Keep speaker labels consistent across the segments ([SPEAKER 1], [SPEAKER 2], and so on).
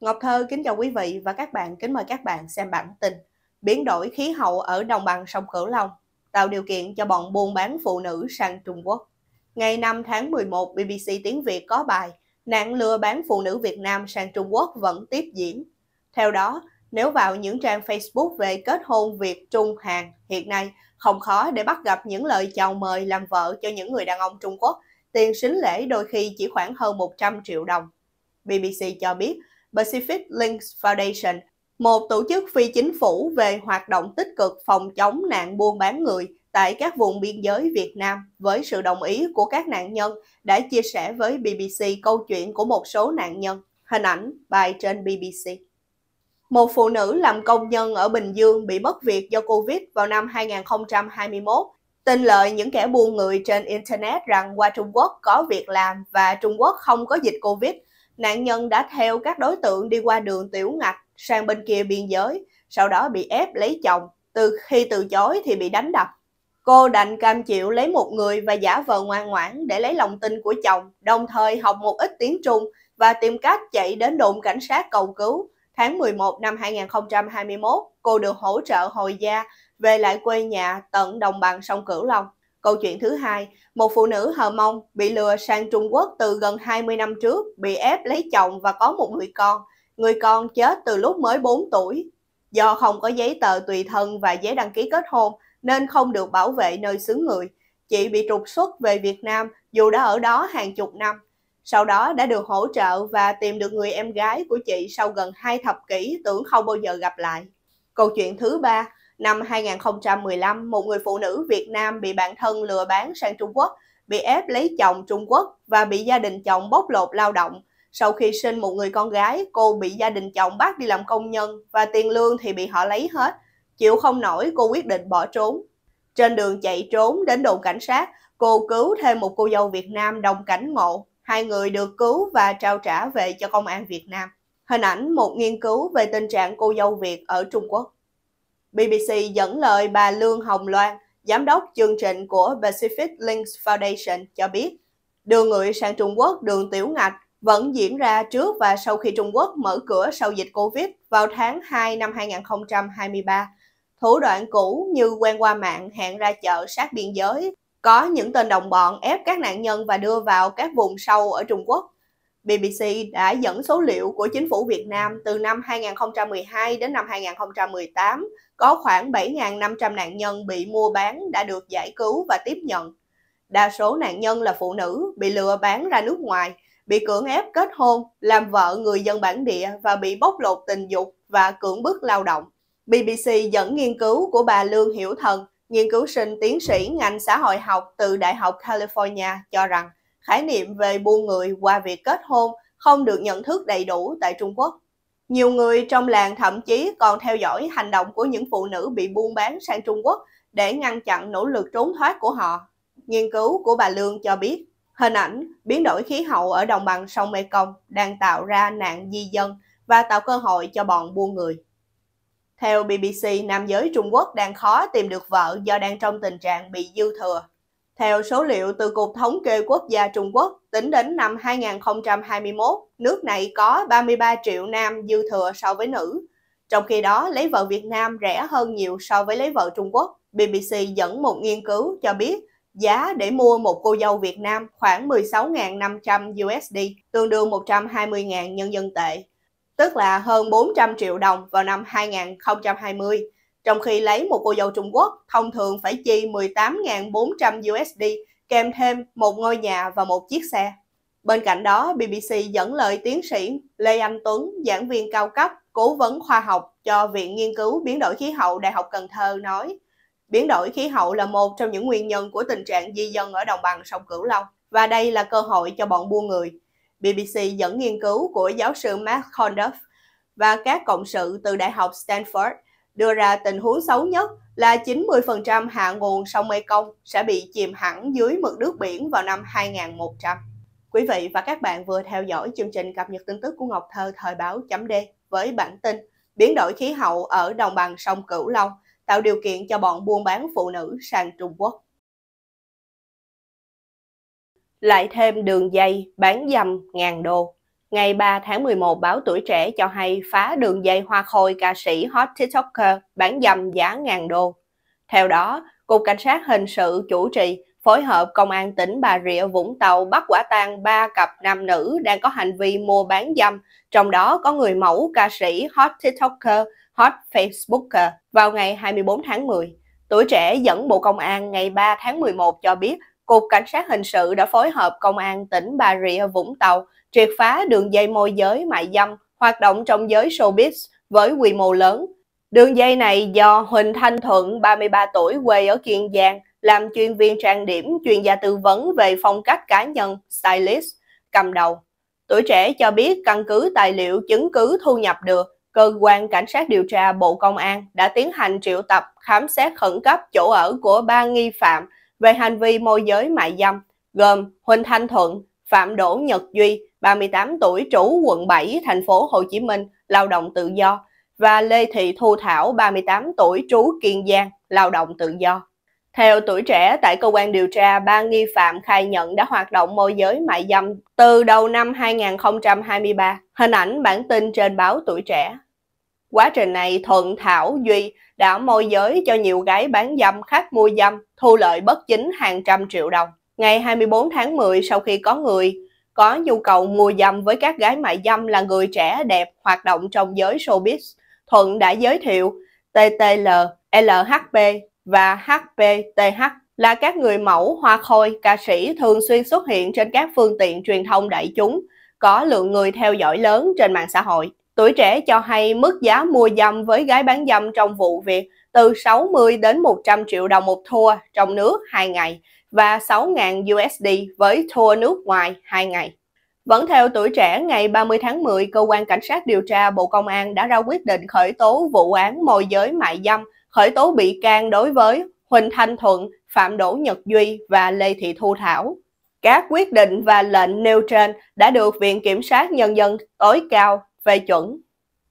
[SPEAKER 1] Ngọc Thơ kính chào quý vị và các bạn, kính mời các bạn xem bản tin Biến đổi khí hậu ở đồng bằng sông Cửu Long tạo điều kiện cho bọn buôn bán phụ nữ sang Trung Quốc. Ngày 5 tháng 11, BBC Tiếng Việt có bài Nạn lừa bán phụ nữ Việt Nam sang Trung Quốc vẫn tiếp diễn. Theo đó, nếu vào những trang Facebook về kết hôn Việt Trung Hàn hiện nay, không khó để bắt gặp những lời chào mời làm vợ cho những người đàn ông Trung Quốc, tiền sính lễ đôi khi chỉ khoảng hơn 100 triệu đồng. BBC cho biết, Pacific Links Foundation, một tổ chức phi chính phủ về hoạt động tích cực phòng chống nạn buôn bán người tại các vùng biên giới Việt Nam với sự đồng ý của các nạn nhân đã chia sẻ với BBC câu chuyện của một số nạn nhân, hình ảnh, bài trên BBC. Một phụ nữ làm công nhân ở Bình Dương bị mất việc do Covid vào năm 2021 tin lợi những kẻ buôn người trên Internet rằng qua Trung Quốc có việc làm và Trung Quốc không có dịch Covid nạn nhân đã theo các đối tượng đi qua đường tiểu ngạch sang bên kia biên giới, sau đó bị ép lấy chồng. Từ khi từ chối thì bị đánh đập. Cô đành cam chịu lấy một người và giả vờ ngoan ngoãn để lấy lòng tin của chồng, đồng thời học một ít tiếng Trung và tìm cách chạy đến đồn cảnh sát cầu cứu. Tháng 11 năm 2021, cô được hỗ trợ hồi gia về lại quê nhà tận đồng bằng sông Cửu Long. Câu chuyện thứ hai, một phụ nữ Hờ Mông bị lừa sang Trung Quốc từ gần 20 năm trước, bị ép lấy chồng và có một người con. Người con chết từ lúc mới 4 tuổi. Do không có giấy tờ tùy thân và giấy đăng ký kết hôn nên không được bảo vệ nơi xứ người. Chị bị trục xuất về Việt Nam dù đã ở đó hàng chục năm. Sau đó đã được hỗ trợ và tìm được người em gái của chị sau gần hai thập kỷ tưởng không bao giờ gặp lại. Câu chuyện thứ ba, Năm 2015, một người phụ nữ Việt Nam bị bạn thân lừa bán sang Trung Quốc, bị ép lấy chồng Trung Quốc và bị gia đình chồng bóc lột lao động. Sau khi sinh một người con gái, cô bị gia đình chồng bắt đi làm công nhân và tiền lương thì bị họ lấy hết. Chịu không nổi, cô quyết định bỏ trốn. Trên đường chạy trốn đến đồn cảnh sát, cô cứu thêm một cô dâu Việt Nam đồng cảnh ngộ. Hai người được cứu và trao trả về cho công an Việt Nam. Hình ảnh một nghiên cứu về tình trạng cô dâu Việt ở Trung Quốc. BBC dẫn lời bà Lương Hồng Loan, giám đốc chương trình của Pacific Links Foundation cho biết, đường người sang Trung Quốc đường tiểu ngạch vẫn diễn ra trước và sau khi Trung Quốc mở cửa sau dịch Covid vào tháng 2 năm 2023. Thủ đoạn cũ như quen qua mạng hẹn ra chợ sát biên giới, có những tên đồng bọn ép các nạn nhân và đưa vào các vùng sâu ở Trung Quốc BBC đã dẫn số liệu của chính phủ Việt Nam từ năm 2012 đến năm 2018 có khoảng 7.500 nạn nhân bị mua bán đã được giải cứu và tiếp nhận. Đa số nạn nhân là phụ nữ bị lừa bán ra nước ngoài, bị cưỡng ép kết hôn, làm vợ người dân bản địa và bị bóc lột tình dục và cưỡng bức lao động. BBC dẫn nghiên cứu của bà Lương Hiểu Thần, nghiên cứu sinh tiến sĩ ngành xã hội học từ Đại học California cho rằng khái niệm về buôn người qua việc kết hôn không được nhận thức đầy đủ tại Trung Quốc. Nhiều người trong làng thậm chí còn theo dõi hành động của những phụ nữ bị buôn bán sang Trung Quốc để ngăn chặn nỗ lực trốn thoát của họ. Nghiên cứu của bà Lương cho biết, hình ảnh biến đổi khí hậu ở đồng bằng sông Mekong đang tạo ra nạn di dân và tạo cơ hội cho bọn buôn người. Theo BBC, nam giới Trung Quốc đang khó tìm được vợ do đang trong tình trạng bị dư thừa theo số liệu từ Cục Thống kê Quốc gia Trung Quốc, tính đến năm 2021, nước này có 33 triệu nam dư thừa so với nữ. Trong khi đó, lấy vợ Việt Nam rẻ hơn nhiều so với lấy vợ Trung Quốc. BBC dẫn một nghiên cứu cho biết giá để mua một cô dâu Việt Nam khoảng 16.500 USD, tương đương 120.000 nhân dân tệ, tức là hơn 400 triệu đồng vào năm 2020 trong khi lấy một cô dâu Trung Quốc thông thường phải chi 18.400 USD kèm thêm một ngôi nhà và một chiếc xe. Bên cạnh đó, BBC dẫn lời tiến sĩ Lê Anh Tuấn, giảng viên cao cấp, cố vấn khoa học cho Viện Nghiên cứu Biến đổi khí hậu Đại học Cần Thơ nói, biến đổi khí hậu là một trong những nguyên nhân của tình trạng di dân ở đồng bằng sông Cửu Long và đây là cơ hội cho bọn buôn người. BBC dẫn nghiên cứu của giáo sư Mark Conduff và các cộng sự từ Đại học Stanford – đưa ra tình huống xấu nhất là 90% hạ nguồn sông Mekong sẽ bị chìm hẳn dưới mực nước biển vào năm 2100. Quý vị và các bạn vừa theo dõi chương trình cập nhật tin tức của Ngọc Thơ thời báo chấm D với bản tin biến đổi khí hậu ở đồng bằng sông Cửu Long tạo điều kiện cho bọn buôn bán phụ nữ sang Trung Quốc. Lại thêm đường dây bán dầm ngàn đô. Ngày 3 tháng 11, báo Tuổi Trẻ cho hay phá đường dây hoa khôi ca sĩ hot tiktoker bán dâm giá ngàn đô. Theo đó, Cục Cảnh sát Hình sự chủ trì phối hợp Công an tỉnh Bà Rịa Vũng Tàu bắt quả tang ba cặp nam nữ đang có hành vi mua bán dâm, trong đó có người mẫu ca sĩ hot tiktoker, hot facebooker. Vào ngày 24 tháng 10, Tuổi Trẻ dẫn Bộ Công an ngày 3 tháng 11 cho biết Cục Cảnh sát Hình sự đã phối hợp Công an tỉnh Bà Rịa Vũng Tàu triệt phá đường dây môi giới mại dâm hoạt động trong giới showbiz với quy mô lớn. Đường dây này do Huỳnh Thanh Thuận, 33 tuổi, quê ở Kiên Giang, làm chuyên viên trang điểm, chuyên gia tư vấn về phong cách cá nhân, stylist, cầm đầu. Tuổi trẻ cho biết căn cứ tài liệu chứng cứ thu nhập được, cơ quan cảnh sát điều tra Bộ Công an đã tiến hành triệu tập khám xét khẩn cấp chỗ ở của ba nghi phạm về hành vi môi giới mại dâm gồm Huỳnh Thanh Thuận, Phạm Đỗ Nhật Duy, 38 tuổi, trú quận 7, thành phố Hồ Chí Minh, lao động tự do và Lê Thị Thu Thảo, 38 tuổi, trú Kiên Giang, lao động tự do. Theo tuổi trẻ, tại cơ quan điều tra, ba nghi phạm khai nhận đã hoạt động môi giới mại dâm từ đầu năm 2023. Hình ảnh bản tin trên báo tuổi trẻ Quá trình này, Thuận, Thảo, Duy đã môi giới cho nhiều gái bán dâm khác mua dâm, thu lợi bất chính hàng trăm triệu đồng. Ngày 24 tháng 10 sau khi có người có nhu cầu mua dâm với các gái mại dâm là người trẻ đẹp hoạt động trong giới showbiz, Thuận đã giới thiệu TTL, LHP và HPTH là các người mẫu, hoa khôi, ca sĩ thường xuyên xuất hiện trên các phương tiện truyền thông đại chúng, có lượng người theo dõi lớn trên mạng xã hội. Tuổi trẻ cho hay mức giá mua dâm với gái bán dâm trong vụ việc từ 60 đến 100 triệu đồng một thua trong nước 2 ngày và 6.000 USD với thua nước ngoài 2 ngày. Vẫn theo tuổi trẻ, ngày 30 tháng 10, Cơ quan Cảnh sát điều tra Bộ Công an đã ra quyết định khởi tố vụ án môi giới mại dâm, khởi tố bị can đối với Huỳnh Thanh Thuận, Phạm Đỗ Nhật Duy và Lê Thị Thu Thảo. Các quyết định và lệnh nêu trên đã được Viện Kiểm sát Nhân dân tối cao về chuẩn.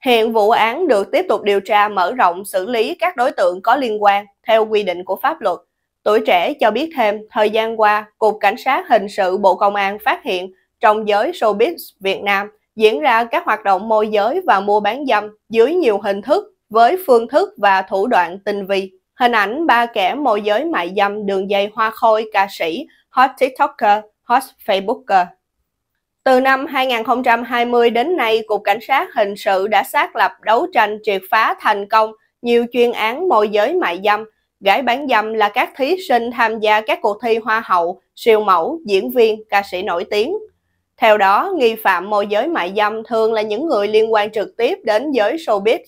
[SPEAKER 1] Hiện vụ án được tiếp tục điều tra mở rộng xử lý các đối tượng có liên quan theo quy định của pháp luật. Tuổi trẻ cho biết thêm, thời gian qua, Cục Cảnh sát Hình sự Bộ Công an phát hiện trong giới showbiz Việt Nam diễn ra các hoạt động môi giới và mua bán dâm dưới nhiều hình thức với phương thức và thủ đoạn tinh vi. Hình ảnh ba kẻ môi giới mại dâm đường dây hoa khôi ca sĩ, hot tiktoker, hot facebooker từ năm 2020 đến nay, Cục Cảnh sát Hình sự đã xác lập đấu tranh triệt phá thành công nhiều chuyên án môi giới mại dâm. Gái bán dâm là các thí sinh tham gia các cuộc thi hoa hậu, siêu mẫu, diễn viên, ca sĩ nổi tiếng. Theo đó, nghi phạm môi giới mại dâm thường là những người liên quan trực tiếp đến giới showbiz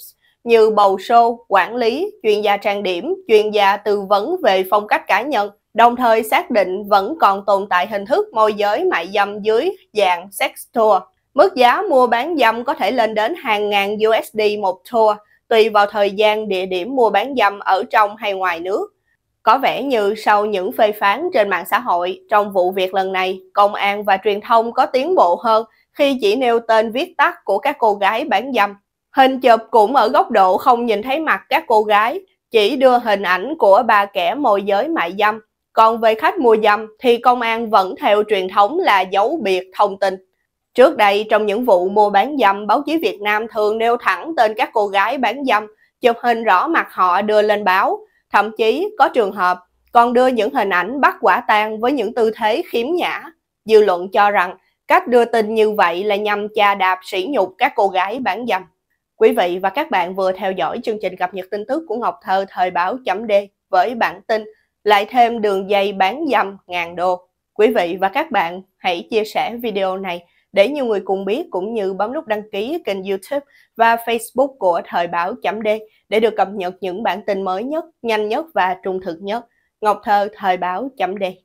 [SPEAKER 1] như bầu show, quản lý, chuyên gia trang điểm, chuyên gia tư vấn về phong cách cá nhân – đồng thời xác định vẫn còn tồn tại hình thức môi giới mại dâm dưới dạng sex tour. Mức giá mua bán dâm có thể lên đến hàng ngàn USD một tour, tùy vào thời gian địa điểm mua bán dâm ở trong hay ngoài nước. Có vẻ như sau những phê phán trên mạng xã hội, trong vụ việc lần này, công an và truyền thông có tiến bộ hơn khi chỉ nêu tên viết tắt của các cô gái bán dâm. Hình chụp cũng ở góc độ không nhìn thấy mặt các cô gái, chỉ đưa hình ảnh của ba kẻ môi giới mại dâm còn về khách mua dâm thì công an vẫn theo truyền thống là giấu biệt thông tin. Trước đây trong những vụ mua bán dâm, báo chí Việt Nam thường nêu thẳng tên các cô gái bán dâm, chụp hình rõ mặt họ đưa lên báo, thậm chí có trường hợp còn đưa những hình ảnh bắt quả tang với những tư thế khiếm nhã. Dư luận cho rằng cách đưa tin như vậy là nhằm chà đạp sỉ nhục các cô gái bán dâm. Quý vị và các bạn vừa theo dõi chương trình cập nhật tin tức của Ngọc Thơ thời báo chấm D với bản tin lại thêm đường dây bán dâm ngàn đô. Quý vị và các bạn hãy chia sẻ video này để nhiều người cùng biết cũng như bấm nút đăng ký kênh YouTube và Facebook của Thời báo chấm D để được cập nhật những bản tin mới nhất, nhanh nhất và trung thực nhất. Ngọc Thơ Thời báo chấm D